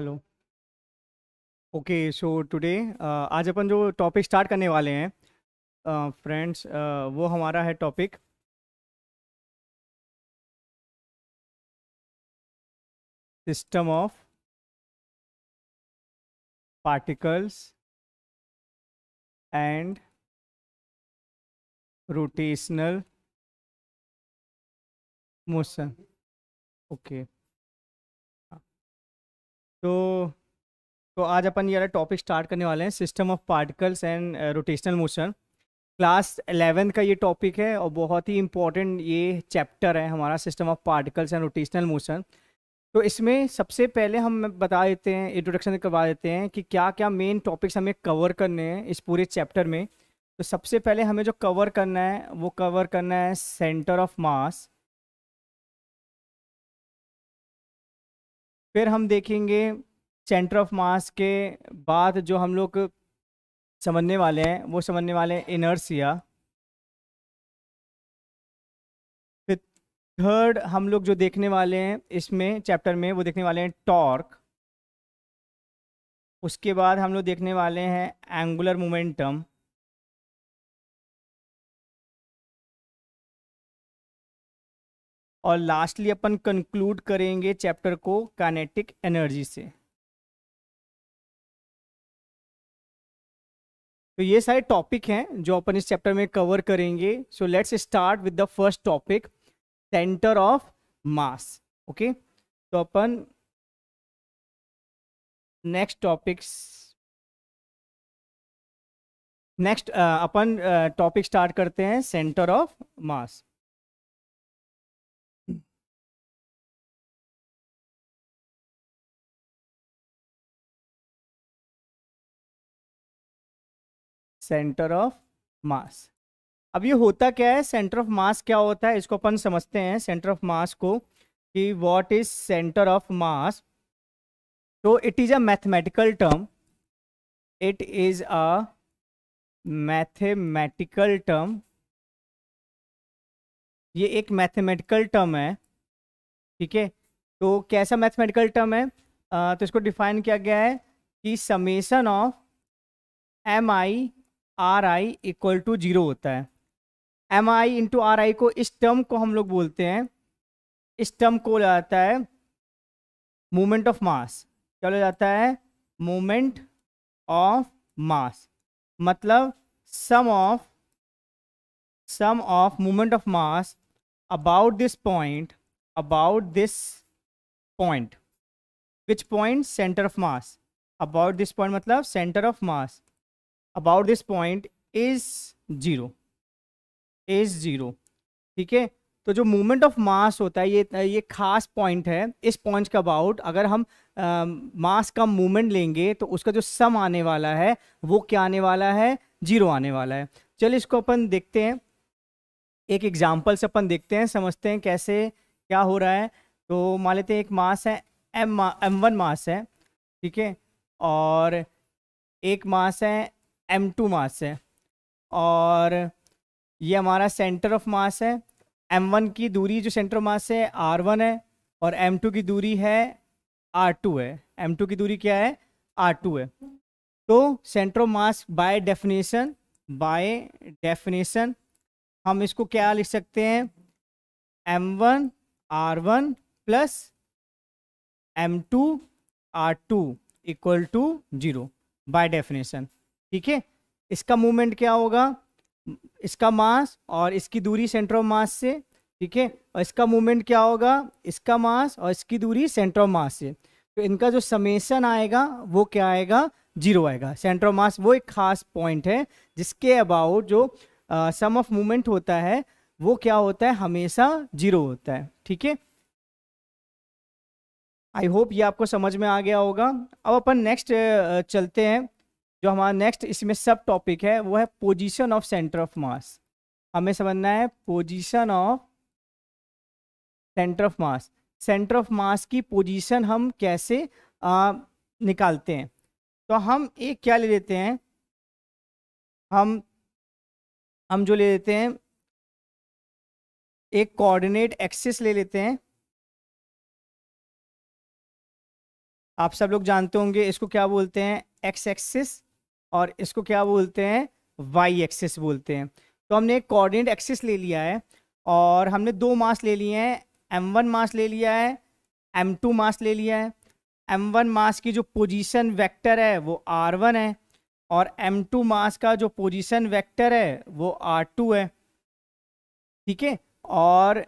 Hello okay so today आज अपन जो topic start करने वाले हैं फ्रेंड्स uh, uh, वो हमारा है topic system of particles and rotational motion okay okay. तो तो आज अपन ये टॉपिक स्टार्ट करने वाले हैं system of particles and rotational motion class eleventh का ये टॉपिक है और बहुत ही इम्पोर्टेंट ये चैप्टर है हमारा system of particles and rotational motion तो इसमें सबसे पहले हम बता देते हैं इंट्रोडक्शन करवा देते हैं कि क्या क्या मेन टॉपिक्स हमें कवर करने हैं इस पूरे चैप्टर में तो सबसे पहले हमें जो कवर करना है वो कवर करना है सेंटर ऑफ मास फिर हम देखेंगे सेंटर ऑफ मास के बाद जो हम लोग समझने वाले हैं वो समझने वाले हैं इनर्सिया थर्ड हम लोग जो देखने वाले हैं इसमें चैप्टर में वो देखने वाले हैं टॉर्क उसके बाद हम लोग देखने वाले हैं एंगुलर मोमेंटम और लास्टली अपन कंक्लूड करेंगे चैप्टर को काइनेटिक एनर्जी से तो ये सारे टॉपिक हैं जो अपन इस चैप्टर में कवर करेंगे so let's start with the first topic centre of mass okay तो अपन नेक्स्ट टॉपिक्स नेक्स्ट अपन टॉपिक स्टार्ट करते हैं centre of mass centre of mass अब ये होता क्या है सेंटर ऑफ मास क्या होता है इसको अपन समझते हैं सेंटर ऑफ मास को कि what is centre of mass तो it is a mathematical term it is a mathematical term ये एक मैथमेटिकल टर्म है ठीक है तो कैसा मैथमेटिकल टर्म है आ, तो इसको डिफाइन किया गया है कि summation of M I R I equal to zero होता है M I into R I को इस टर्म को हम लोग बोलते हैं इस टर्म को बोला जाता है मोमेंट ऑफ मास क्या बोला जाता है मोमेंट ऑफ मास मतलब sum of sum of moment of mass about this point about this point which point centre of mass about this point मतलब centre of mass about this point is zero is zero ठीक है तो जो movement of मास होता है ये ये खास पॉइंट है इस पॉइंट का अबाउट अगर हम मास का मूवमेंट लेंगे तो उसका जो सम आने वाला है वो क्या आने वाला है जीरो आने वाला है चलिए इसको अपन देखते हैं एक एग्जाम्पल से अपन देखते हैं समझते हैं कैसे क्या हो रहा है तो मान लेते हैं एक मास है एम एम वन मास है ठीक है और एक मास है एम टू मास है और ये हमारा सेंटर ऑफ मास है एम वन की दूरी जो सेंटर ऑफ मास है आर वन है और एम टू की दूरी है आर टू है एम टू की दूरी क्या है आर टू है तो centre of mass by definition by definition हम इसको क्या लिख सकते हैं M one R one plus M two R two equal to zero by definition ठीक है इसका मूवमेंट क्या होगा इसका मास और इसकी दूरी सेंटर ऑफ मास से ठीक है और इसका मूवमेंट क्या होगा इसका मास और इसकी दूरी सेंटर ऑफ मास से तो इनका जो समेसन आएगा वो क्या आएगा जीरो आएगा सेंटर ऑफ मास वो एक खास पॉइंट है जिसके अबाउट जो सम ऑफ मूवमेंट होता है वो क्या होता है हमेशा जीरो होता है ठीक है आई होप ये आपको समझ में आ गया होगा अब अपन नेक्स्ट चलते हैं जो हमारा नेक्स्ट इसमें सब टॉपिक है वो है position of centre of mass हमें समझना है position of centre of mass centre of mass की पोजीशन हम कैसे आ, निकालते हैं तो हम एक क्या ले लेते हैं हम हम जो ले लेते हैं एक कोऑर्डिनेट एक्सिस ले लेते हैं आप सब लोग जानते होंगे इसको क्या बोलते हैं एक्स एक्सिस और इसको क्या बोलते हैं वाई एक्सिस बोलते हैं तो हमने एक कोऑर्डिनेट एक्सिस ले लिया है और हमने दो मास ले लिए हैं एम वन मास ले लिया है एम टू मास ले लिया है एम वन मास की जो पोजीशन वेक्टर है वो आर वन है और एम टू मास का जो पोजीशन वेक्टर है वो आर टू है ठीक है और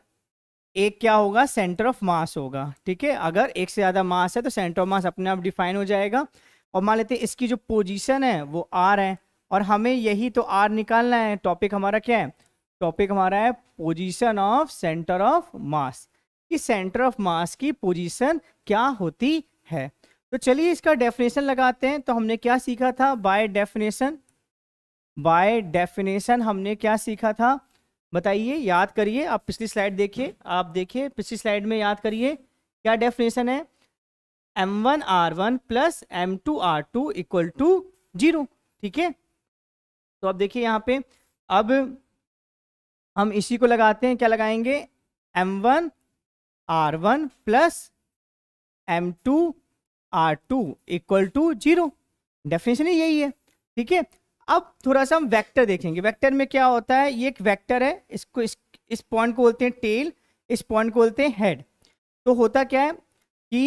एक क्या होगा सेंटर ऑफ मास होगा ठीक है अगर एक से ज़्यादा मास है तो सेंटर ऑफ मास अपने आप डिफाइन हो जाएगा और मान लेते हैं इसकी जो पोजीशन है वो आर है और हमें यही तो आर निकालना है टॉपिक हमारा क्या है टॉपिक हमारा है position of centre of mass कि सेंटर ऑफ मास की पोजीशन क्या होती है तो चलिए इसका डेफिनेशन लगाते हैं तो हमने क्या सीखा था बाय डेफिनेशन बाय डेफिनेशन हमने क्या सीखा था बताइए याद करिए आप पिछली स्लाइड देखिए आप देखिए पिछली स्लाइड में याद करिए क्या डेफिनेशन है M one R one plus M two R two equal to zero ठीक है तो अब देखिए यहाँ पे अब हम इसी को लगाते हैं क्या लगाएंगे M one R one plus M two R two equal to zero definition यही है ठीक है अब थोड़ा सा हम वेक्टर देखेंगे वेक्टर में क्या होता है ये एक वेक्टर है इसको इस इस पॉइंट को बोलते हैं टेल इस पॉइंट को बोलते हैं हेड तो होता क्या है कि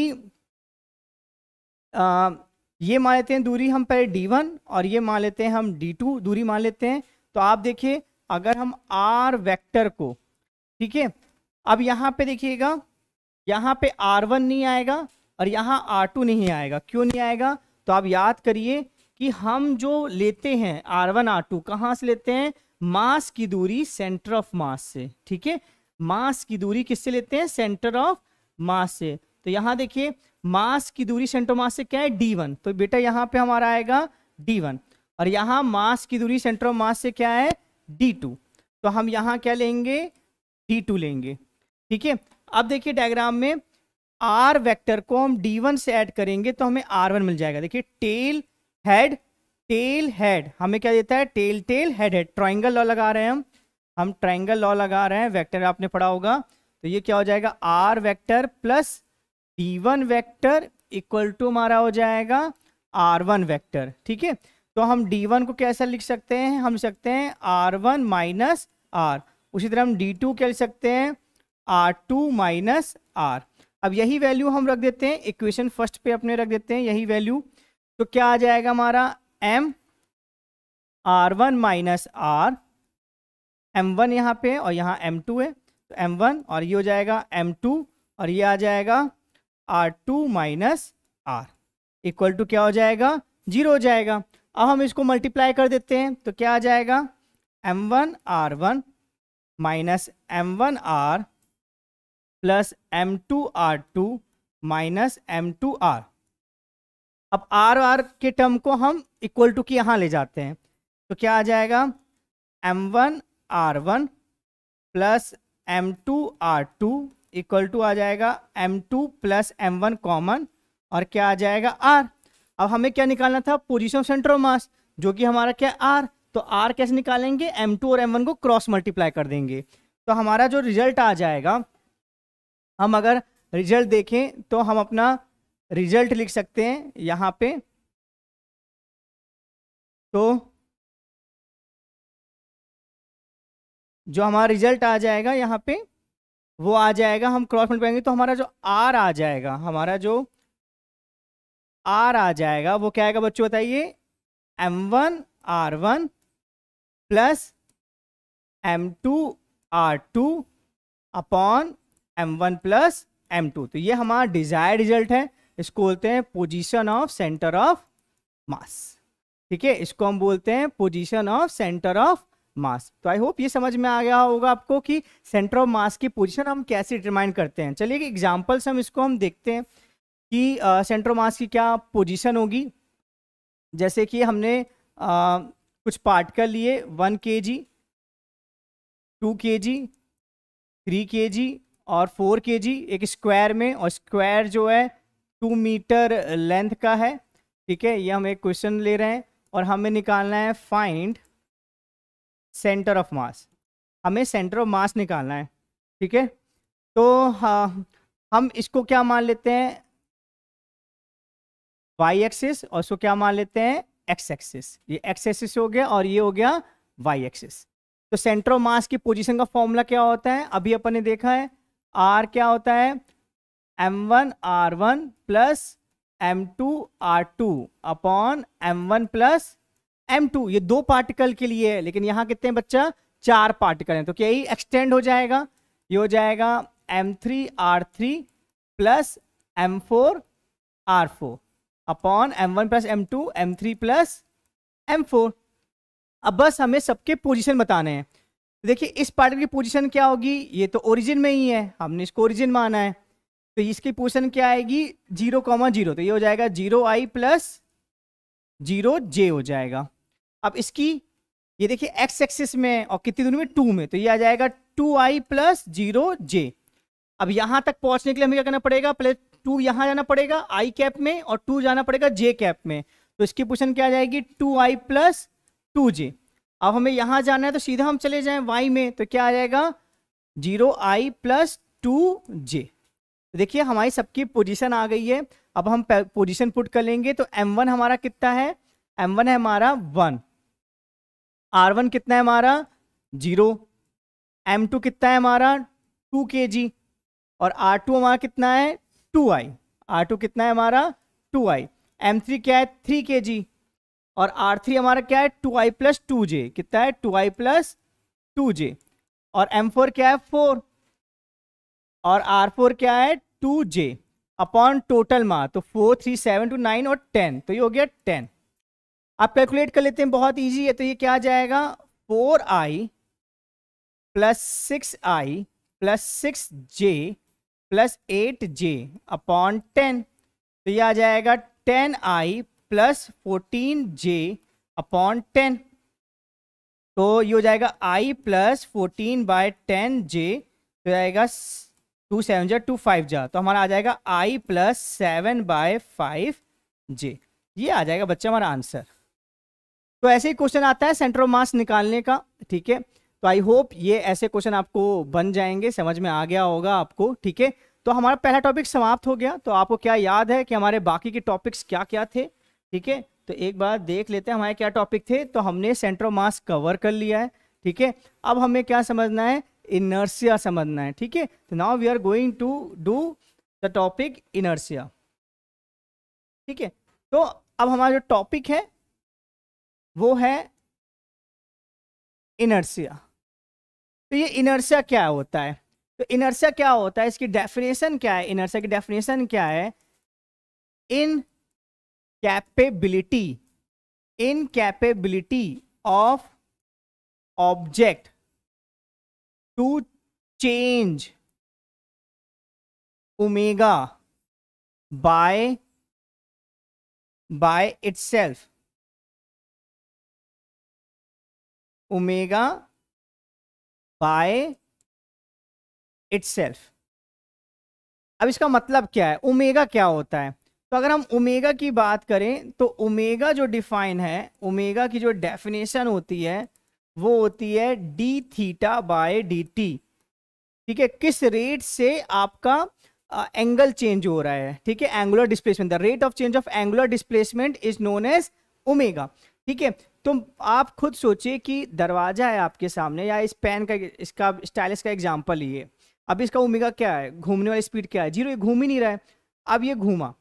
ये मान लेते हैं दूरी हम पहले डी वन और ये मान लेते हैं हम डी टू दूरी मान लेते हैं तो आप देखिए अगर हम आर वेक्टर को ठीक है अब यहाँ पे देखिएगा यहाँ पे आर वन नहीं आएगा और यहाँ आर टू नहीं आएगा क्यों नहीं आएगा तो आप याद करिए कि हम जो लेते हैं आर वन आर टू कहाँ से लेते हैं मास की दूरी सेंटर ऑफ मास से ठीक है मास की दूरी किससे लेते हैं सेंटर ऑफ मास से तो यहां देखिए मास की दूरी सेंट्रो मास से क्या है डी वन तो बेटा यहाँ पे हमारा आएगा डी वन और यहाँ मास की दूरी सेंट्रो मास से क्या है डी टू तो हम यहां क्या लेंगे डी टू लेंगे ठीक है अब देखिए डायग्राम में आर वेक्टर को हम डी वन से ऐड करेंगे तो हमें आर वन मिल जाएगा देखिए टेल हेड टेल हेड हमें क्या देता है tail tail head head triangle law लगा रहे हैं हम हम ट्राइंगल लॉ लगा रहे हैं वेक्टर आपने पढ़ा होगा तो ये क्या हो जाएगा R vector plus D one vector equal to हमारा हो जाएगा आर वन वैक्टर ठीक है तो हम डी वन को कैसा लिख सकते हैं हम सकते हैं आर वन माइनस आर उसी तरह हम डी टू क्या लिख सकते हैं आर टू माइनस आर अब यही वैल्यू हम रख देते हैं इक्वेशन फर्स्ट पे अपने रख देते हैं यही वैल्यू तो क्या आ जाएगा हमारा M R one minus R M one यहाँ पे और यहाँ एम टू है तो एम वन और ये हो जाएगा एम टू और ये आ जाएगा R two minus R equal to क्या हो जाएगा जीरो हो जाएगा अब हम इसको मल्टीप्लाई कर देते हैं तो क्या आ जाएगा M one R one minus M one R plus M two R two minus M two R अब आर आर के टर्म को हम इक्वल टू की यहाँ ले जाते हैं तो क्या आ जाएगा M one R one plus M two R two equal to आ जाएगा M two plus M one common और क्या आ जाएगा आर अब हमें क्या निकालना था position of centre of mass जो कि हमारा क्या आर तो आर कैसे निकालेंगे एम टू और एम वन को क्रॉस मल्टीप्लाई कर देंगे तो हमारा जो रिजल्ट आ जाएगा हम अगर रिजल्ट देखें तो हम अपना रिजल्ट लिख सकते हैं यहाँ पे तो जो हमारा रिजल्ट आ जाएगा यहाँ पे वो आ जाएगा हम क्रॉस करेंगे तो हमारा जो आर आ जाएगा हमारा जो आर आ जाएगा वो क्या आएगा बच्चों बताइए M one R one plus M two R two upon M one plus M two तो ये हमारा डिजायर रिजल्ट है इसको बोलते हैं position of centre of mass ठीक है इसको हम बोलते हैं position of centre of mass तो आई होप ये समझ में आ गया होगा आपको कि सेंटर ऑफ मास की पोजीशन हम कैसे डिटरमाइन करते हैं चलिए कि एग्जाम्पल्स हम इसको हम देखते हैं कि सेंटर ऑफ मास की क्या पोजीशन होगी जैसे कि हमने आ, कुछ कर लिए वन के जी टू के जी थ्री के जी और फोर के जी एक स्क्वायर में और स्क्वायर जो है टू मीटर लेंथ का है ठीक है ये हम एक क्वेश्चन ले रहे हैं और हमें निकालना है फाइंड सेंटर ऑफ मास हमें सेंटर ऑफ मास निकालना है ठीक है तो हाँ, हम इसको क्या मान लेते हैं वाई एक्सिस और इसको क्या मान लेते हैं एक्स एक्सिस ये एक्स एक्सिस हो गया और ये हो गया वाई एक्सिस तो सेंटर ऑफ मास की पोजीशन का फॉर्मूला क्या होता है अभी अपन ने देखा है आर क्या होता है M one R one plus M two R two upon M one plus M two ये दो पार्टिकल के लिए है लेकिन यहां कितने बच्चा चार पार्टिकल है तो क्या ये एक्सटेंड हो जाएगा ये हो जाएगा M three R three plus M four R four upon M one plus M two M three plus M four अब बस हमें सबके पोजीशन बताने हैं देखिए इस पार्टिकल की पोजीशन क्या होगी ये तो ओरिजिन में ही है हमने इसको ओरिजिन माना है तो इसकी पोजीशन क्या आएगी जीरो कॉमा जीरो तो ये हो जाएगा zero I plus zero J हो जाएगा अब इसकी ये देखिए एक्स एक्सिस में और कितनी दूरी में टू में तो ये आ जाएगा two I plus zero J अब यहां तक पहुंचने के लिए हमें क्या करना पड़ेगा पहले टू यहां जाना पड़ेगा आई कैप में और टू जाना पड़ेगा जे कैप में तो इसकी पोजिशन क्या आ जाएगी two I plus two J अब हमें यहां जाना है तो सीधा हम चले जाए वाई में तो क्या आ जाएगा zero I plus two J तो देखिए हमारी सबकी पोजिशन आ गई है अब हम पोजिशन पुट कर लेंगे तो एम वन हमारा कितना है एम वन है हमारा वन आर वन कितना है हमारा जीरो एम टू कितना है हमारा टू के जी और आर टू हमारा कितना है टू आई आर टू कितना है हमारा टू आई एम थ्री क्या है थ्री के जी और आर थ्री हमारा क्या है two I plus two J कितना है two I plus two J और एम फोर क्या है फोर और आर फोर क्या है टू जे अपॉन टोटल मार तो four three seven two nine और टेन तो ये हो गया टेन आप कैलकुलेट कर लेते हैं बहुत ईजी है तो ये क्या जाएगा four I plus six I plus six J plus eight J upon ten तो ये आ जाएगा ten I plus fourteen J upon ten तो ये हो जाएगा I plus fourteen by ten J तो जाएगा टू सेवन जा टू फाइव जा तो हमारा आ जाएगा I plus seven by five J ये आ जाएगा बच्चा हमारा आंसर तो ऐसे ही क्वेश्चन आता है सेंट्रो मास निकालने का ठीक है तो आई होप ये ऐसे क्वेश्चन आपको बन जाएंगे समझ में आ गया होगा आपको ठीक है तो हमारा पहला टॉपिक समाप्त हो गया तो आपको क्या याद है कि हमारे बाकी के टॉपिक्स क्या क्या थे ठीक है तो एक बार देख लेते हैं हमारे क्या टॉपिक थे तो हमने सेंट्रो मास कवर कर लिया है ठीक है अब हमें क्या समझना है इनर्सिया समझना है ठीक है तो now we are going to do the topic inertia ठीक है तो अब हमारा जो टॉपिक है वो है इनर्सिया तो ये इनर्सिया क्या होता है तो इनर्सिया क्या होता है इसकी डेफिनेशन क्या है इनर्सिया की डेफिनेशन क्या है incapability incapability of object to change omega by by itself omega by itself अब इसका मतलब क्या है ओमेगा क्या होता है तो अगर हम ओमेगा की बात करें तो ओमेगा जो डिफाइन है ओमेगा की जो डेफिनेशन होती है वो होती है D theta by D T ठीक है किस रेट से आपका एंगल uh, चेंज हो रहा है ठीक है angular displacement the rate of change of angular displacement is known as omega ठीक है तो आप खुद सोचिए कि दरवाजा है आपके सामने या इस पेन का इसका स्टाइलिस का एग्जाम्पल ये अब इसका उमेगा क्या है घूमने वाली स्पीड क्या है जीरो ये घूम ही नहीं रहा है अब ये घूमा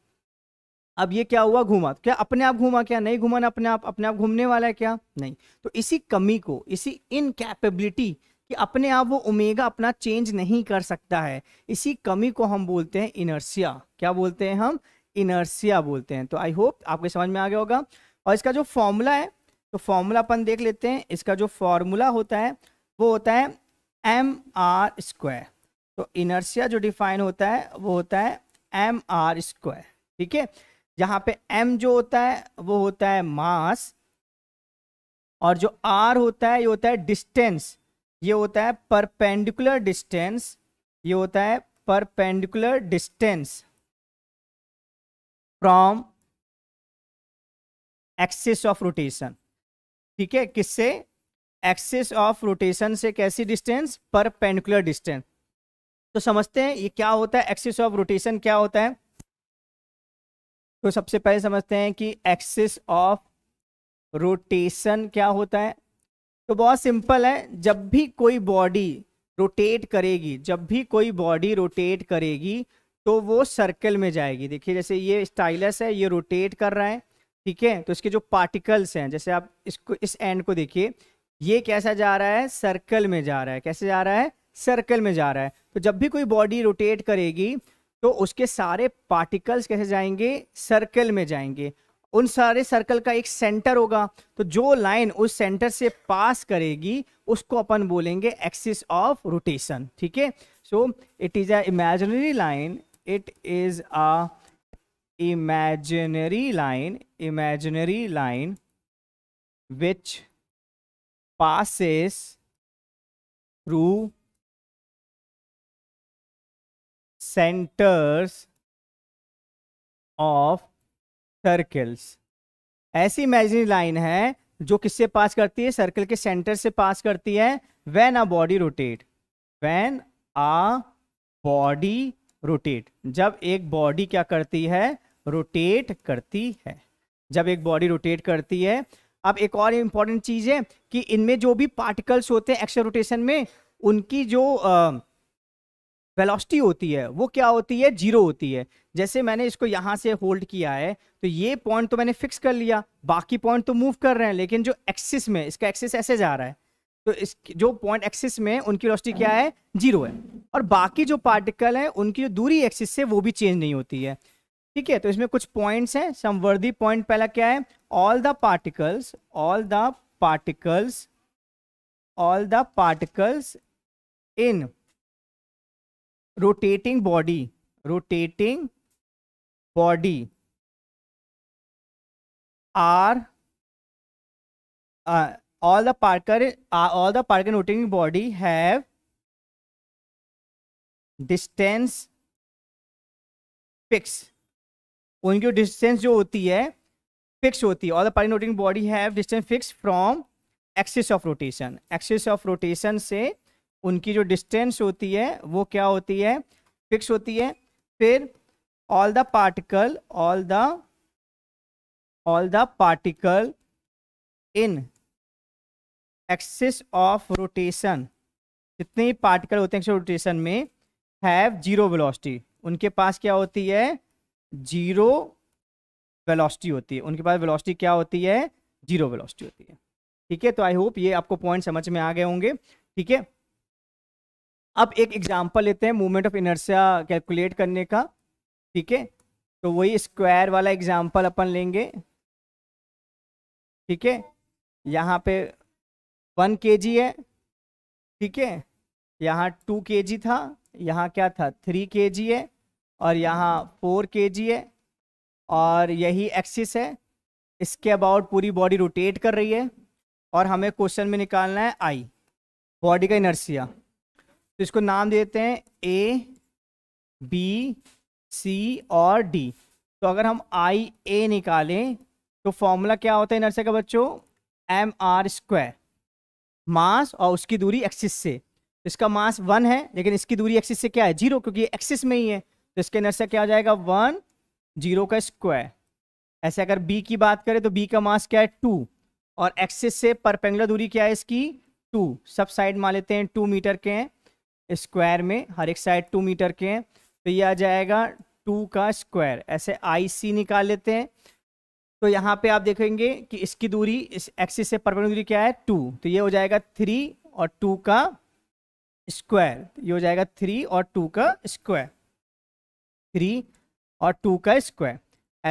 अब ये क्या हुआ घूमा तो क्या अपने आप घूमा क्या नहीं घूमा ना अपने आप अपने आप घूमने वाला है क्या नहीं तो इसी कमी को इसी इनकैपेबिलिटी कि अपने आप वो उमेगा अपना चेंज नहीं कर सकता है इसी कमी को हम बोलते हैं इनर्सिया क्या बोलते हैं हम इनर्सिया बोलते हैं तो आई होप आपके समझ में आ गया होगा और इसका जो फॉर्मूला है तो फॉर्मूला अपन देख लेते हैं इसका जो फॉर्मूला होता है वो होता है एम आर स्क्वायर तो इनर्सिया जो डिफाइन होता है वो होता है एम आर स्क्वायर ठीक है जहाँ पे एम जो होता है वो होता है मास और जो आर होता है ये होता है डिस्टेंस ये होता है परपेंडिकुलर डिस्टेंस ये होता है perpendicular distance from axis of rotation ठीक है किससे एक्सिस ऑफ रोटेशन से कैसी डिस्टेंस पर पेंडिकुलर डिस्टेंस तो समझते हैं ये क्या होता है एक्सिस ऑफ रोटेशन क्या होता है तो सबसे पहले समझते हैं कि एक्सिस ऑफ रोटेशन क्या होता है तो बहुत सिंपल है जब भी कोई बॉडी रोटेट करेगी जब भी कोई बॉडी रोटेट करेगी तो वो सर्कल में जाएगी देखिए जैसे ये स्टाइलस है ये रोटेट कर रहा है ठीक है तो इसके जो पार्टिकल्स हैं जैसे आप इसको इस एंड को देखिए ये कैसा जा रहा है सर्कल में जा रहा है कैसे जा रहा है सर्कल में जा रहा है तो जब भी कोई बॉडी रोटेट करेगी तो उसके सारे पार्टिकल्स कैसे जाएंगे सर्कल में जाएंगे उन सारे सर्कल का एक सेंटर होगा तो जो लाइन उस सेंटर से पास करेगी उसको अपन बोलेंगे एक्सिस ऑफ रोटेशन ठीक है so it is a imaginary line it is a imaginary line imaginary line which passes through centers of circles ऐसी imaginary line है जो किससे पास करती है सर्कल के सेंटर से पास करती है when a body rotate when a body rotate जब एक बॉडी क्या करती है रोटेट करती है जब एक बॉडी रोटेट करती है अब एक और इम्पॉर्टेंट चीज़ है कि इनमें जो भी पार्टिकल्स होते हैं एक्स्ट्रा रोटेशन में उनकी जो वेलोसिटी होती है वो क्या होती है जीरो होती है जैसे मैंने इसको यहाँ से होल्ड किया है तो ये पॉइंट तो मैंने फिक्स कर लिया बाकी पॉइंट तो मूव कर रहे हैं लेकिन जो एक्सिस में इसका एक्सिस ऐसे जा रहा है तो इस जो पॉइंट एक्सिस में उनकी वेलोसिटी क्या है जीरो है और बाकी जो पार्टिकल हैं उनकी जो दूरी एक्सिस से वो भी चेंज नहीं होती है ठीक है तो इसमें कुछ पॉइंट्स हैं समवर्दी पॉइंट पहला क्या है all the particles all the particles all the particles in rotating body rotating body are all the particle all the particle rotating body have distance fix उनकी डिस्टेंस जो होती है फिक्स होती है द पारी rotating body have distance fix from axis of rotation axis of rotation से उनकी जो डिस्टेंस होती है वो क्या होती है फिक्स होती है फिर all the particle all the all the particle in axis of rotation जितने पार्टिकल होते हैं रोटेशन में हैव जीरो वेलोसिटी उनके पास क्या होती है जीरो वेलोसिटी होती है उनके पास वेलोसिटी क्या होती है जीरो वेलोसिटी होती है ठीक है तो आई होप ये आपको पॉइंट समझ में आ गए होंगे ठीक है अब एक एग्जांपल लेते हैं मूवमेंट ऑफ इनर्सिया कैलकुलेट करने का ठीक है तो वही स्क्वायर वाला एग्जांपल अपन लेंगे ठीक है यहाँ पे वन के जी है ठीक है यहाँ टू के जी था यहाँ क्या था थ्री के जी है और यहाँ फोर के जी है और यही एक्सिस है इसके अबाउट पूरी बॉडी रोटेट कर रही है और हमें क्वेश्चन में निकालना है आई बॉडी का इनर्सिया तो इसको नाम देते हैं ए बी सी और डी तो अगर हम आई ए निकालें तो फॉर्मूला क्या होता है इनर्सिया का बच्चों एम आर स्क्वायर मास और उसकी दूरी एक्सिस से तो इसका मास वन है लेकिन इसकी दूरी एक्सिस से क्या है जीरो क्योंकि एक्सिस में ही है तो इसके से क्या हो जाएगा वन जीरो का स्क्वायर ऐसे अगर बी की बात करें तो बी का मास क्या है टू और एक्सिस से परपेंगुलर दूरी क्या है इसकी टू सब साइड मान लेते हैं टू मीटर के हैं स्क्वायर में हर एक साइड टू मीटर के हैं तो ये आ जाएगा टू का स्क्वायर ऐसे आई सी निकाल लेते हैं तो यहाँ पे आप देखेंगे कि इसकी दूरी इस एक्सिस से परमाणु दूरी क्या है टू तो ये हो जाएगा थ्री और टू का स्क्वायर ये हो जाएगा थ्री और टू का स्क्वायर थ्री और टू का स्क्वायर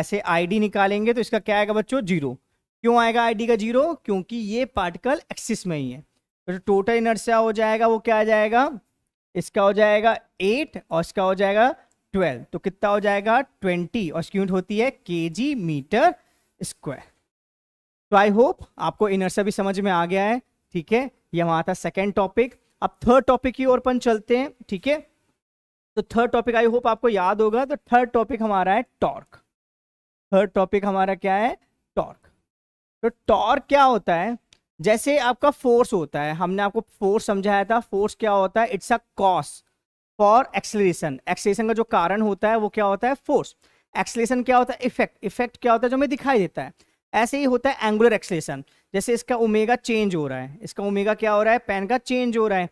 ऐसे आईडी निकालेंगे तो इसका क्या आएगा बच्चों जीरो क्यों आएगा आईडी का जीरो क्योंकि ये पार्टिकल एक्सिस में ही है तो टोटल इनर्सिया हो जाएगा वो क्या आ जाएगा इसका हो जाएगा एट और इसका हो जाएगा ट्वेल्व तो कितना हो जाएगा ट्वेंटी और इसकी यूनिट होती है के जी मीटर स्क्वायर तो आई होप आपको इनर्शिया भी समझ में आ गया है ठीक है ये हमारा था सेकेंड टॉपिक अब थर्ड टॉपिक की ओर अपन चलते हैं ठीक है तो थर्ड टॉपिक आई होप आपको याद होगा तो थर्ड टॉपिक हमारा है टॉर्क थर्ड टॉपिक हमारा क्या है टॉर्क तो टॉर्क क्या होता है जैसे आपका फोर्स होता है हमने आपको फोर्स समझाया था फोर्स क्या होता है it's a cause for acceleration acceleration का जो कारण होता है वो क्या होता है फोर्स एक्सलेशन क्या होता है इफेक्ट इफेक्ट क्या होता है जो हमें दिखाई देता है ऐसे ही होता है एंगुलर एक्सलेशन जैसे इसका ओमेगा चेंज हो रहा है इसका ओमेगा क्या हो रहा है पेन का चेंज हो रहा है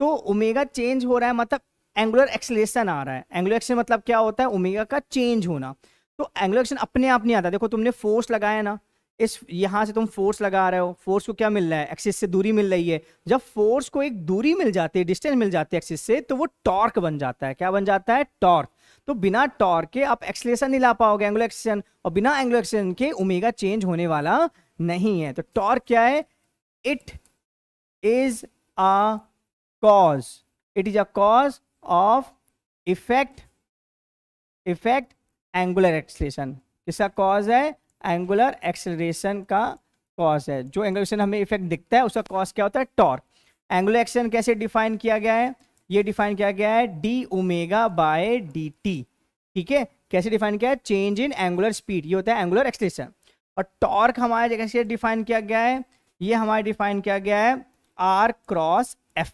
तो ओमेगा चेंज हो रहा है मतलब एंगुलर एक्सलेशन आ रहा है एंगुलर एक्सलेशन मतलब क्या होता है ओमेगा का चेंज होना तो एंगुलर एक्सलेशन अपने आप नहीं आता देखो तुमने फोर्स लगाया ना इस यहाँ से तुम फोर्स लगा रहे हो फोर्स को क्या मिल रहा है एक्सिस से दूरी मिल रही है जब फोर्स को एक दूरी मिल जाती है डिस्टेंस मिल जाती है एक्सिस से तो वो टॉर्क बन जाता है क्या बन जाता है टॉर्क तो बिना टॉर्क के आप एक्सलेशन नहीं ला पाओगे एंगुलर एक्सलेशन और बिना एंगुलर एक्सलेशन के उमेगा चेंज होने वाला नहीं है तो टॉर्क क्या है it is a cause it is a cause of effect effect angular acceleration किसका कॉज है एंगुलर एक्सलेशन का कॉज है जो एंगुलर हमें इफेक्ट दिखता है उसका कॉज क्या होता है टॉर्क एंगुलर एक्सलेशन कैसे डिफाइन किया गया है ये डिफाइन किया गया है D omega by D T ठीक है कैसे डिफाइन किया है चेंज इन एंगुलर स्पीड ये होता है एंगुलर एक्सलेशन और टॉर्क हमारे जगह से डिफाइन किया गया है ये हमारे डिफाइन किया गया है आर क्रॉस एफ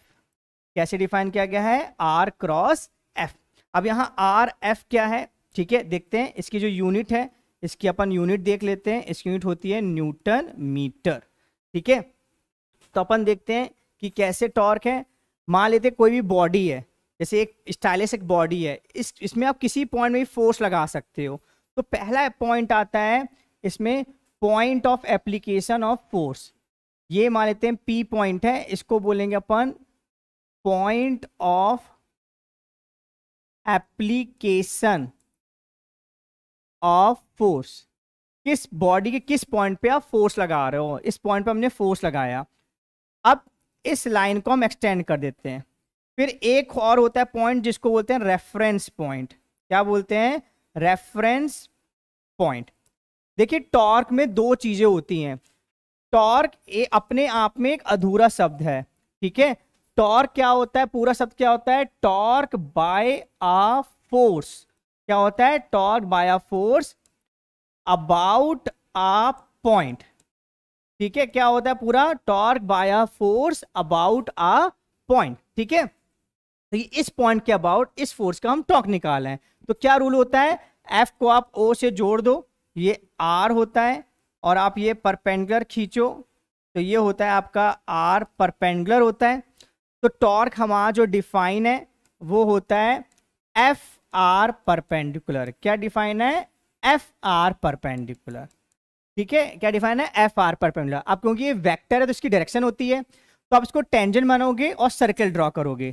कैसे डिफाइन किया गया है आर क्रॉस एफ अब यहाँ आर एफ क्या है ठीक है देखते हैं इसकी जो यूनिट है इसकी अपन यूनिट देख लेते हैं इसकी यूनिट होती है न्यूटन मीटर ठीक है तो अपन देखते हैं कि कैसे टॉर्क है मान लेते कोई भी बॉडी है जैसे एक स्टाइलिश एक बॉडी है इस इसमें आप किसी पॉइंट में भी फोर्स लगा सकते हो तो पहला पॉइंट आता है इसमें point of application of force ये मान लेते हैं पी पॉइंट है इसको बोलेंगे अपन point of application of force किस बॉडी के किस पॉइंट पे आप फोर्स लगा रहे हो इस पॉइंट पे हमने फोर्स लगाया अब इस लाइन को हम एक्सटेंड कर देते हैं फिर एक और होता है पॉइंट जिसको बोलते हैं रेफरेंस पॉइंट क्या बोलते हैं रेफरेंस पॉइंट देखिए टॉर्क में दो चीज़ें होती हैं टॉर्क अपने आप में एक अधूरा शब्द है ठीक है टॉर्क क्या होता है पूरा शब्द क्या होता है टॉर्क बाय आ फोर्स क्या होता है torque by a force about a point ठीक है क्या होता है पूरा torque by a force about a point ठीक है तो इस पॉइंट के अबाउट इस फोर्स का हम टॉर्क निकाल रहे हैं तो क्या रूल होता है एफ को आप ओ से जोड़ दो ये आर होता है और आप ये परपेंडुलर खींचो तो ये होता है आपका आर परपेंडुलर होता है तो टॉर्क हमारा जो डिफाइन है वो होता है एफ आर परपेंडिकुलर क्या डिफाइन है एफ आर परपेंडिकुलर ठीक है क्या डिफाइन है एफ आर परपेंडुलर आप क्योंकि ये वेक्टर है तो इसकी डायरेक्शन होती है तो आप इसको टेंजन मानोगे और सर्कल ड्रॉ करोगे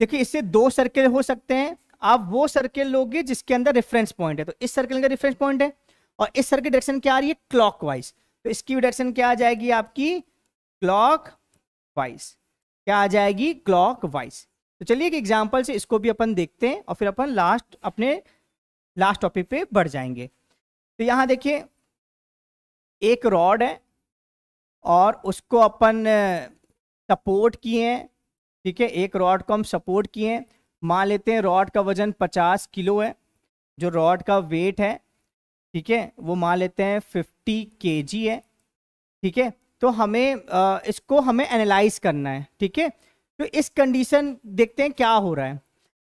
देखिए इससे दो सर्कल हो सकते हैं आप वो सर्कल लोगे जिसके अंदर रेफरेंस पॉइंट है तो इस सर्कल का रेफरेंस पॉइंट है और इस सर्कल डायरेक्शन क्या आ रही है क्लॉक वाइज तो इसकी डायरेक्शन क्या आ जाएगी आपकी क्लॉक वाइज क्या आ जाएगी क्लॉक वाइज तो चलिए एक एग्जाम्पल से इसको भी अपन देखते हैं और फिर अपन लास्ट अपने लास्ट टॉपिक पे बढ़ जाएंगे तो यहाँ देखिए एक रॉड है और उसको अपन सपोर्ट किए हैं ठीक है एक रॉड को हम सपोर्ट किए हैं मान लेते हैं रॉड का वजन 50 किलो है जो रॉड का वेट है ठीक है वो मान लेते हैं 50 के है ठीक है तो हमें इसको हमें एनालाइज करना है ठीक है तो इस कंडीशन देखते हैं क्या हो रहा है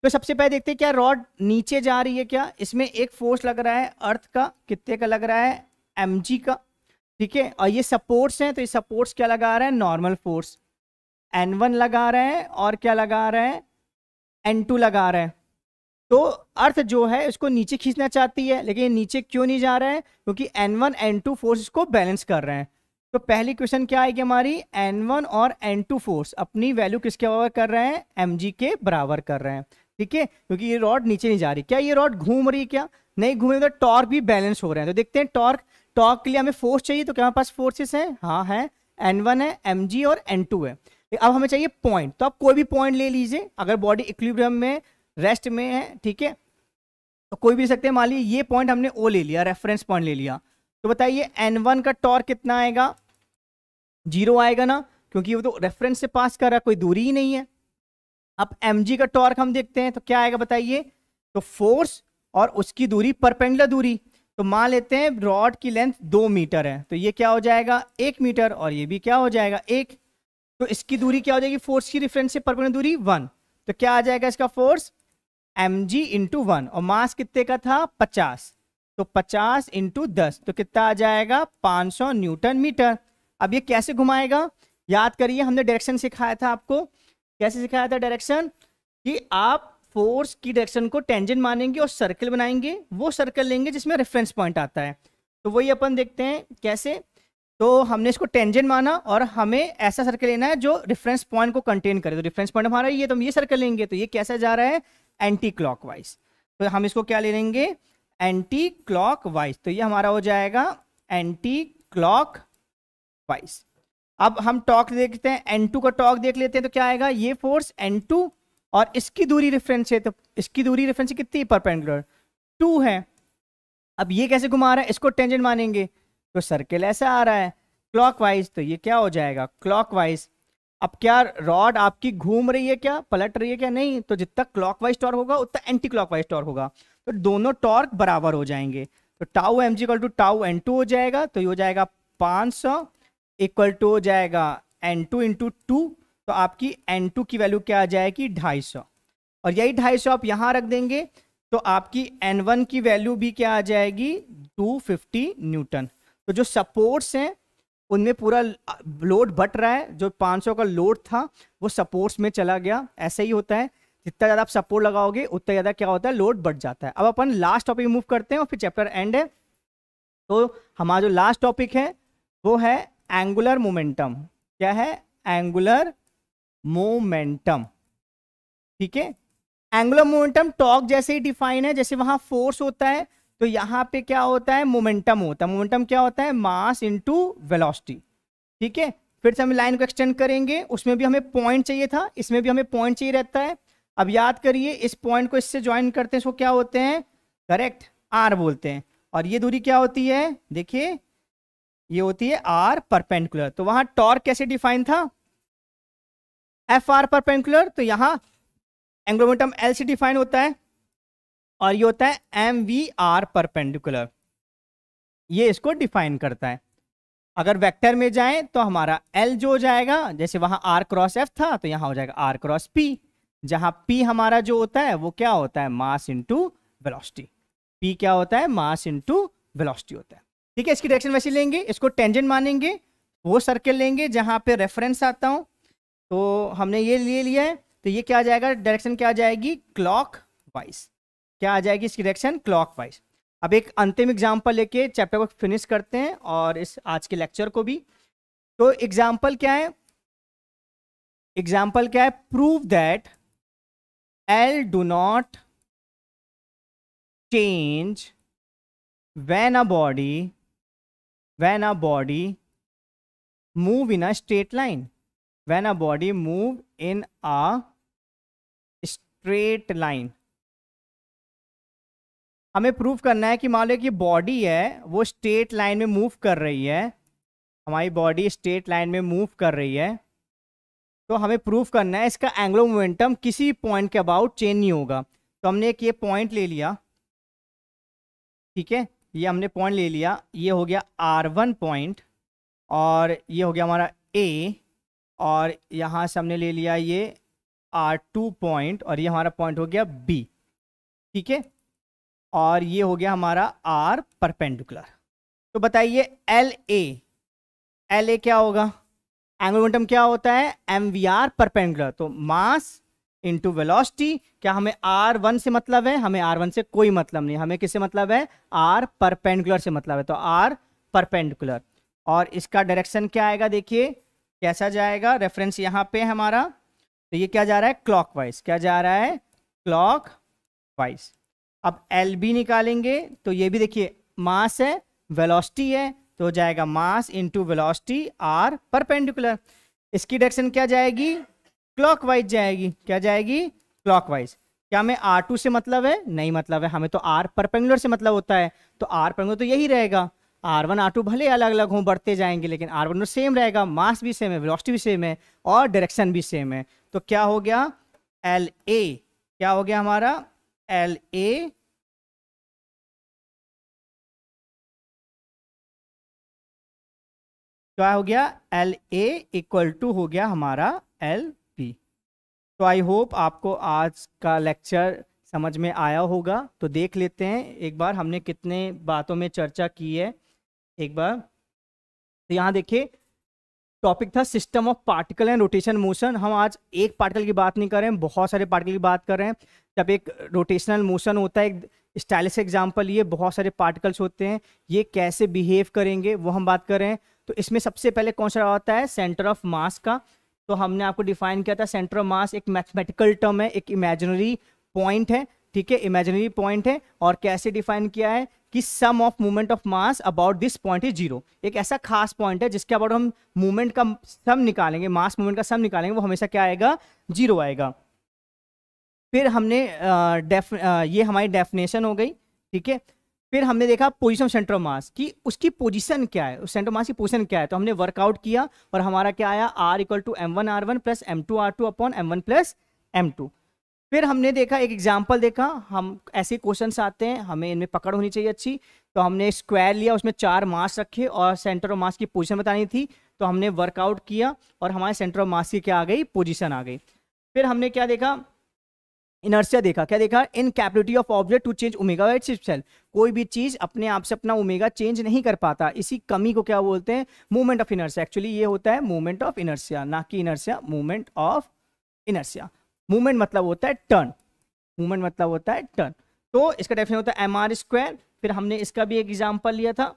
तो सबसे पहले देखते हैं क्या रॉड नीचे जा रही है क्या इसमें एक फोर्स लग रहा है अर्थ का कितने का लग रहा है एम का ठीक है और ये सपोर्ट्स हैं तो ये सपोर्ट्स क्या लगा रहे हैं नॉर्मल फोर्स एन वन लगा रहे हैं और क्या लगा रहे हैं एन टू लगा रहे हैं तो अर्थ जो है इसको नीचे खींचना चाहती है लेकिन नीचे क्यों नहीं जा रहा है क्योंकि N one N two force इसको बैलेंस कर रहे हैं तो पहली क्वेश्चन क्या आएगी हमारी एन वन और एन टू फोर्स अपनी वैल्यू किसके बराबर कर रहे हैं एम जी के बराबर कर रहे हैं ठीक है क्योंकि ये रॉड नीचे नहीं जा रही क्या ये रॉड घूम रही है क्या नहीं घूम रही तो टॉर्क भी बैलेंस हो रहे हैं तो देखते हैं टॉर्क टॉक के लिए हमें फोर्स चाहिए तो क्या हमारे पास फोर्सेस हैं हाँ है एन वन है एम जी और एन टू है अब हमें चाहिए पॉइंट तो आप कोई भी पॉइंट ले लीजिए अगर बॉडी इक्विलिब्रियम में रेस्ट में है ठीक है तो कोई भी सकते हैं मान लीजिए ये पॉइंट हमने ओ ले लिया रेफरेंस पॉइंट ले लिया तो बताइए एन वन का टॉर्क कितना आएगा जीरो आएगा ना क्योंकि वो तो रेफरेंस से पास कर रहा है कोई दूरी ही नहीं है अब एम का टॉर्क हम देखते हैं तो क्या आएगा बताइए तो फोर्स और उसकी दूरी परपेंडुलर दूरी तो मान लेते हैं रॉड की लेंथ दो मीटर है तो ये क्या हो जाएगा एक मीटर और ये भी क्या हो जाएगा एक तो इसकी दूरी क्या हो जाएगी फोर्स की रिफरेंस से परपेंडिकुलर दूरी वन तो क्या आ जाएगा इसका force M G into one और मास कितने का था पचास तो पचास इंटू दस तो कितना आ जाएगा पाँच सौ न्यूटन मीटर अब ये कैसे घुमाएगा याद करिए हमने डायरेक्शन सिखाया था आपको कैसे सिखाया था डायरेक्शन कि आप फोर्स की डायरेक्शन को टेंजेंट मानेंगे और सर्कल बनाएंगे वो सर्कल लेंगे जिसमें रेफरेंस पॉइंट आता है तो वही अपन देखते हैं कैसे तो हमने इसको टेंजेंट माना और हमें ऐसा सर्कल लेना है जो रेफरेंस पॉइंट को कंटेन करे तो रेफरेंस पॉइंट हमारा ये तो हम ये सर्कल लेंगे तो ये कैसा जा रहा है एंटी क्लॉक तो हम इसको क्या ले लेंगे एंटी क्लॉक वाइज तो ये हमारा हो जाएगा एंटी क्लॉक वाइज अब हम टॉक देखते हैं एन टू का टॉक देख लेते हैं तो क्या आएगा ये फोर्स एन टू और इसकी दूरी रेफरेंस है तो इसकी दूरी रेफरेंस कितनी परपेंडिकुलर टू है अब ये कैसे घुमा रहा है इसको टेंजेंट मानेंगे तो सर्किल ऐसा आ रहा है क्लॉकवाइज तो ये क्या हो जाएगा क्लॉकवाइज अब क्या रॉड आपकी घूम रही है क्या पलट रही है क्या नहीं तो जितना क्लॉकवाइज टॉर्क होगा उतना एंटी क्लॉकवाइज टॉर्क होगा तो दोनों टॉर्क बराबर हो जाएंगे तो tau M G equal to tau N two हो जाएगा तो ये हो जाएगा पाँच सौ इक्वल टू हो जाएगा एन टू इंटू टू तो आपकी टू की वैल्यू क्या आ जाएगी ढाई सौ और यही ढाई सौ आप यहाँ रख देंगे तो आपकी एन वन की वैल्यू भी क्या आ जाएगी फिफ्टी न्यूटन तो जो सपोर्ट्स हैं उनमें पूरा लोड बट रहा है जो सौ का लोड था वो सपोर्ट्स में चला गया ऐसा ही होता है जितना ज़्यादा आप सपोर्ट लगाओगे उतना ज़्यादा क्या होता है लोड बढ़ जाता है अब अपन लास्ट टॉपिक मूव करते हैं और फिर चैप्टर एंड है तो हमारा जो लास्ट टॉपिक है वो है एंगुलर मोमेंटम क्या है एंगुलर मोमेंटम ठीक है एंगुलर मोमेंटम टॉक जैसे ही डिफाइन है जैसे वहां फोर्स होता है तो यहां पे क्या होता है मोमेंटम होता है मोमेंटम क्या होता है मास इंटू वेलोसिटी ठीक है फिर से हम लाइन को एक्सटेंड करेंगे उसमें भी हमें पॉइंट चाहिए था इसमें भी हमें पॉइंट चाहिए रहता है अब याद करिए इस पॉइंट को इससे ज्वाइन करते हैं इसको क्या होते हैं करेक्ट आर बोलते हैं और ये दूरी क्या होती है देखिए ये होती है आर परपेंडिकुलर तो वहां टॉर्क कैसे डिफाइन था एफ आर परपेंडिकुलर तो यहाँ एंग्लोमेटम एल से डिफाइन होता है और ये होता है एम वी आर परपेंडिकुलर ये इसको डिफाइन करता है अगर वेक्टर में जाएं तो हमारा एल जो हो जाएगा जैसे वहाँ आर क्रॉस एफ था तो यहाँ हो जाएगा आर क्रॉस पी जहाँ पी हमारा जो होता है वो क्या होता है मास इंटू वेलोसिटी पी क्या होता है मास इंटू वेलोसिटी होता है ठीक है इसकी डायरेक्शन वैसे लेंगे इसको टेंजेंट मानेंगे वो सर्कल लेंगे जहाँ पे रेफरेंस आता हूँ तो हमने ये ले लिया है तो ये क्या आ जाएगा डायरेक्शन क्या आ जाएगी क्लॉक वाइज क्या आ जाएगी इसकी डायरेक्शन क्लॉक वाइज अब एक अंतिम एग्जाम्पल लेके चैप्टर को फिनिश करते हैं और इस आज के लेक्चर को भी तो एग्जाम्पल क्या है एग्जाम्पल क्या है prove that L do not change when a body when a body move in a straight line when a body move in a straight line हमें प्रूव करना है कि मान लो कि बॉडी है वो स्ट्रेट लाइन में मूव कर रही है हमारी बॉडी स्ट्रेट लाइन में मूव कर रही है तो हमें प्रूव करना है इसका एंग्लो मोमेंटम किसी पॉइंट के अबाउट चेंज नहीं होगा तो हमने एक ये पॉइंट ले लिया ठीक है ये हमने पॉइंट ले लिया ये हो गया आर वन पॉइंट और ये हो गया हमारा ए और यहाँ से हमने ले लिया ये आर टू पॉइंट और ये हमारा पॉइंट हो गया बी ठीक है और ये हो गया हमारा आर परपेंडिकुलर तो बताइए एल ए एल ए क्या होगा एंगल मोमेंटम क्या होता है एम वी आर परपेंडिकुलर तो मास इंटू वेलोसिटी क्या हमें आर वन से मतलब है हमें आर वन से कोई मतलब नहीं हमें किससे मतलब है आर परपेंडिकुलर से मतलब है तो आर परपेंडिकुलर और इसका डायरेक्शन क्या आएगा देखिए कैसा जाएगा रेफरेंस यहाँ पे हमारा तो ये क्या जा रहा है क्लॉक क्या जा रहा है क्लॉक वाइज अब एल बी निकालेंगे तो ये भी देखिए मास है वेलोसिटी है तो हो जाएगा mass into velocity R perpendicular इसकी डायरेक्शन क्या जाएगी क्लॉकवाइज जाएगी क्या जाएगी क्लॉकवाइज क्या हमें आर टू से मतलब है नहीं मतलब है हमें तो आर परपेंगुलर से मतलब होता है तो आर पेंगुलर तो यही रहेगा आर वन आर टू भले अलग अलग हों बढ़ते जाएंगे लेकिन आर वन सेम रहेगा मास भी सेम है वेलोसिटी भी सेम है और डायरेक्शन भी सेम है तो क्या हो गया एल ए क्या हो गया हमारा एल ए क्या हो गया एल ए इक्वल टू हो गया हमारा एल पी तो आई होप आपको आज का लेक्चर समझ में आया होगा तो देख लेते हैं एक बार हमने कितने बातों में चर्चा की है एक बार तो यहाँ देखिए टॉपिक था system of particle and rotation motion हम आज एक पार्टिकल की बात नहीं कर रहे हैं बहुत सारे पार्टिकल की बात कर रहे हैं जब एक रोटेशनल मोशन होता है एक स्टाइलिश एग्जाम्पल ये बहुत सारे पार्टिकल्स होते हैं ये कैसे बिहेव करेंगे वो हम बात कर रहे हैं तो इसमें सबसे पहले कौन सा होता है सेंटर ऑफ मास का तो हमने आपको डिफाइन किया था सेंटर ऑफ मास एक मैथमेटिकल टर्म है एक इमेजनरी पॉइंट है ठीक है इमेजिनरी पॉइंट है और कैसे डिफाइन किया है कि sum of movement of mass about this point is zero एक ऐसा खास पॉइंट है जिसके अबाउट हम मूवमेंट का सम निकालेंगे मास मूवमेंट का सम निकालेंगे वो हमेशा क्या आएगा जीरो आएगा फिर हमने डेफ ये हमारी डेफिनेशन हो गई ठीक है फिर हमने देखा position of centre of mass कि उसकी पोजिशन क्या है उस सेंटर मास की पोजिशन क्या है तो हमने वर्कआउट किया और हमारा क्या आया R equal to M one R one plus M two R two upon M one plus M two फिर हमने देखा एक एग्जाम्पल देखा हम ऐसे क्वेश्चन आते हैं हमें इनमें पकड़ होनी चाहिए अच्छी तो हमने स्क्वायर लिया उसमें चार मास रखे और सेंटर ऑफ मास की पोजिशन बतानी थी तो हमने वर्कआउट किया और हमारे सेंटर ऑफ मास की क्या आ गई पोजिशन आ गई फिर हमने क्या देखा इनर्सिया देखा क्या देखा incapability of object to change omega self कोई भी चीज अपने आप से अपना उमेगा चेंज नहीं कर पाता इसी कमी को क्या बोलते हैं मूवमेंट ऑफ इनर्सिया एक्चुअली ये होता है मूवमेंट ऑफ इनर्सिया ना कि inertia movement of inertia movement मतलब होता है टर्न मूवमेंट मतलब होता है टर्न तो इसका डेफिनेशन होता है एम आर स्क्वायर फिर हमने इसका भी एक एग्जाम्पल लिया था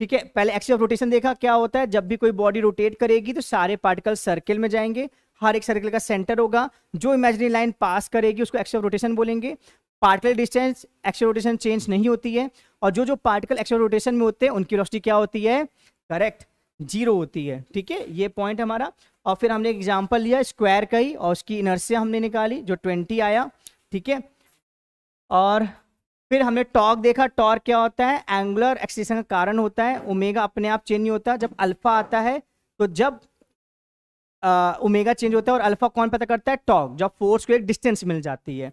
ठीक है पहले एक्सी ऑफ रोटेशन देखा क्या होता है जब भी कोई बॉडी रोटेट करेगी तो सारे पार्टिकल सर्किल में जाएंगे हर एक सर्किल का सेंटर होगा जो इमेजनरी लाइन पास करेगी उसको एक्सी ऑफ रोटेशन बोलेंगे particle distance axis rotation change नहीं होती है और जो जो पार्टिकल एक्सिस रोटेशन में होते हैं उनकी रोशनी क्या होती है करेक्ट जीरो होती है ठीक है ये पॉइंट हमारा और फिर हमने एग्जाम्पल लिया स्क्वायर का ही और उसकी इनर्सिया हमने निकाली जो ट्वेंटी आया ठीक है और फिर हमने टॉर्क देखा टॉर्क क्या होता है एंगुलर एक्सीसन का कारण होता है ओमेगा अपने आप चेंज नहीं होता जब अल्फा आता है तो जब ओमेगा चेंज होता है और अल्फा कौन पता करता है टॉर्क जब फोर्स को एक डिस्टेंस मिल जाती है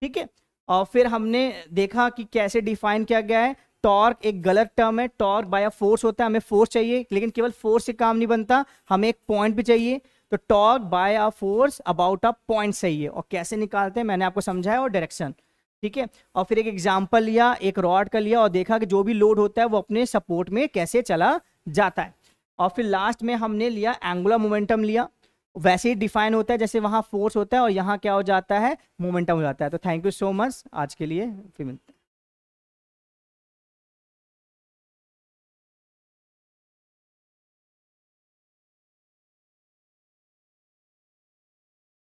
ठीक है और फिर हमने देखा कि कैसे डिफाइन किया गया है टॉर्क एक गलत टर्म है टॉर्क बाय अ फोर्स होता है हमें फोर्स चाहिए लेकिन केवल फोर्स से काम नहीं बनता हमें एक पॉइंट भी चाहिए तो torque by a force about a point चाहिए और कैसे निकालते हैं मैंने आपको समझाया और डायरेक्शन ठीक है और फिर एक एग्जाम्पल लिया एक रॉड का लिया और देखा कि जो भी लोड होता है वो अपने सपोर्ट में कैसे चला जाता है और फिर लास्ट में हमने लिया एंगुलर मोमेंटम लिया वैसे ही डिफाइन होता है जैसे वहाँ फोर्स होता है और यहाँ क्या हो जाता है मोमेंटम हो जाता है तो थैंक यू सो मच आज के लिए फिर मिलते हैं